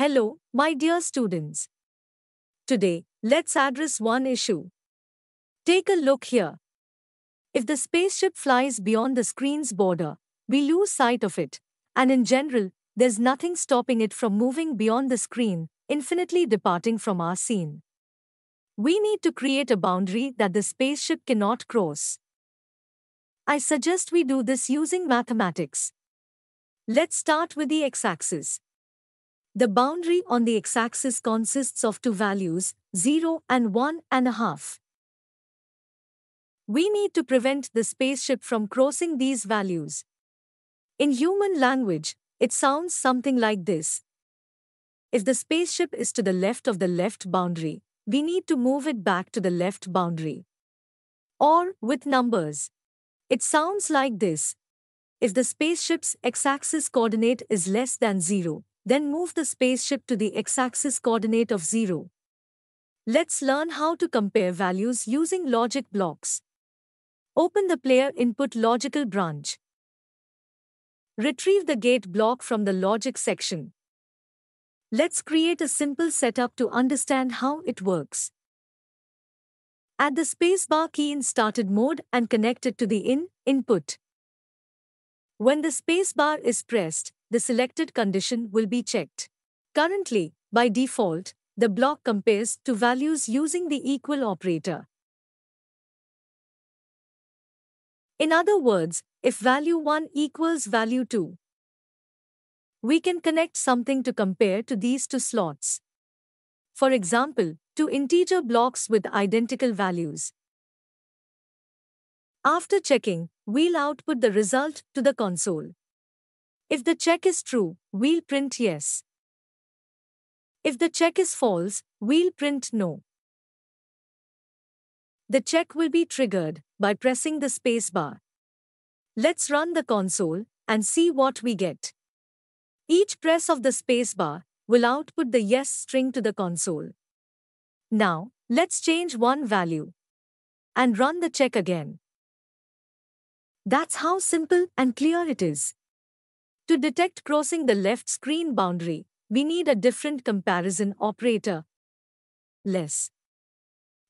Hello, my dear students. Today, let's address one issue. Take a look here. If the spaceship flies beyond the screen's border, we lose sight of it, and in general, there's nothing stopping it from moving beyond the screen, infinitely departing from our scene. We need to create a boundary that the spaceship cannot cross. I suggest we do this using mathematics. Let's start with the x axis. The boundary on the x-axis consists of two values, 0 and 1 and a half. We need to prevent the spaceship from crossing these values. In human language, it sounds something like this. If the spaceship is to the left of the left boundary, we need to move it back to the left boundary. Or with numbers. It sounds like this. If the spaceship's x-axis coordinate is less than 0, then move the spaceship to the x-axis coordinate of 0. Let's learn how to compare values using logic blocks. Open the player input logical branch. Retrieve the gate block from the logic section. Let's create a simple setup to understand how it works. Add the spacebar key in started mode and connect it to the in input. When the spacebar is pressed, the selected condition will be checked. Currently, by default, the block compares two values using the equal operator. In other words, if value 1 equals value 2, we can connect something to compare to these two slots. For example, two integer blocks with identical values. After checking, we'll output the result to the console. If the check is true, we'll print yes. If the check is false, we'll print no. The check will be triggered by pressing the spacebar. Let's run the console and see what we get. Each press of the spacebar will output the yes string to the console. Now, let's change one value and run the check again. That's how simple and clear it is. To detect crossing the left screen boundary, we need a different comparison operator, less.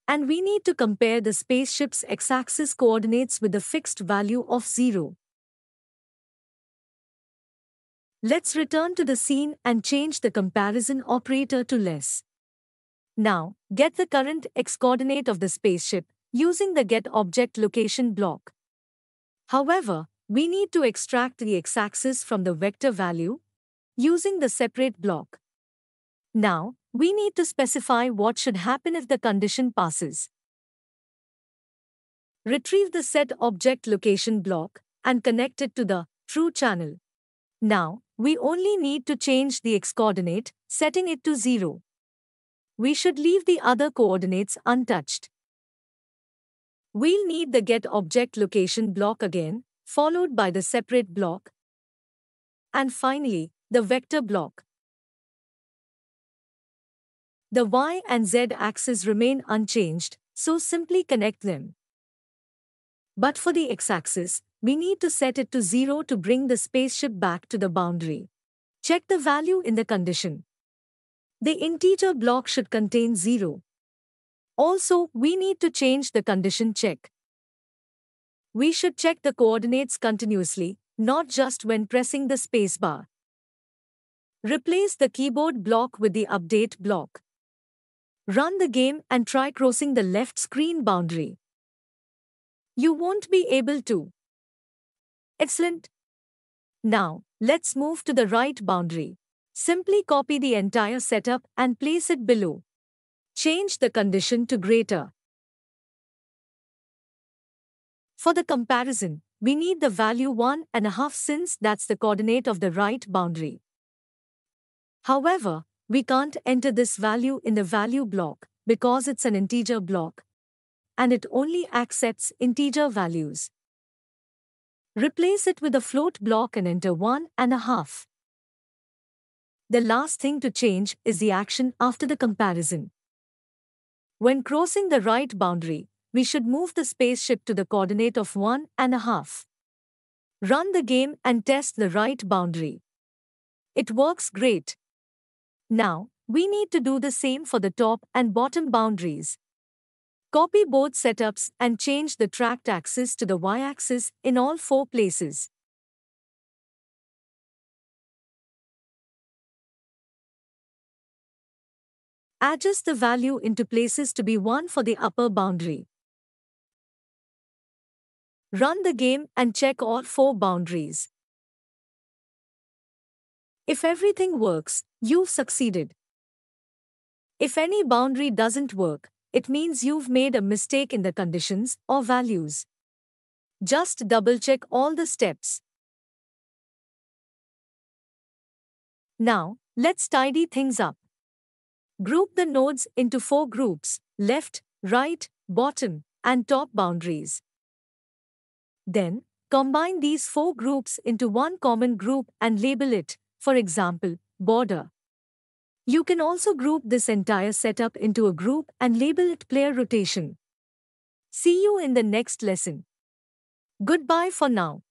And we need to compare the spaceship's x-axis coordinates with a fixed value of 0. Let's return to the scene and change the comparison operator to less. Now, get the current x-coordinate of the spaceship using the Get Object Location block. However, we need to extract the x-axis from the vector value using the separate block. Now, we need to specify what should happen if the condition passes. Retrieve the set object location block and connect it to the true channel. Now, we only need to change the x-coordinate, setting it to 0. We should leave the other coordinates untouched. We'll need the get object location block again followed by the separate block, and finally, the vector block. The y and z axes remain unchanged, so simply connect them. But for the x-axis, we need to set it to 0 to bring the spaceship back to the boundary. Check the value in the condition. The integer block should contain 0. Also, we need to change the condition check. We should check the coordinates continuously, not just when pressing the spacebar. Replace the keyboard block with the update block. Run the game and try crossing the left screen boundary. You won't be able to. Excellent. Now, let's move to the right boundary. Simply copy the entire setup and place it below. Change the condition to greater. For the comparison, we need the value 1 and a half since that's the coordinate of the right boundary. However, we can't enter this value in the value block because it's an integer block and it only accepts integer values. Replace it with a float block and enter 1 and a half. The last thing to change is the action after the comparison. When crossing the right boundary, we should move the spaceship to the coordinate of 1 and a half. Run the game and test the right boundary. It works great. Now, we need to do the same for the top and bottom boundaries. Copy both setups and change the tracked axis to the y-axis in all four places. Adjust the value into places to be 1 for the upper boundary. Run the game and check all four boundaries. If everything works, you've succeeded. If any boundary doesn't work, it means you've made a mistake in the conditions or values. Just double check all the steps. Now, let's tidy things up. Group the nodes into four groups left, right, bottom, and top boundaries. Then, combine these four groups into one common group and label it, for example, border. You can also group this entire setup into a group and label it player rotation. See you in the next lesson. Goodbye for now.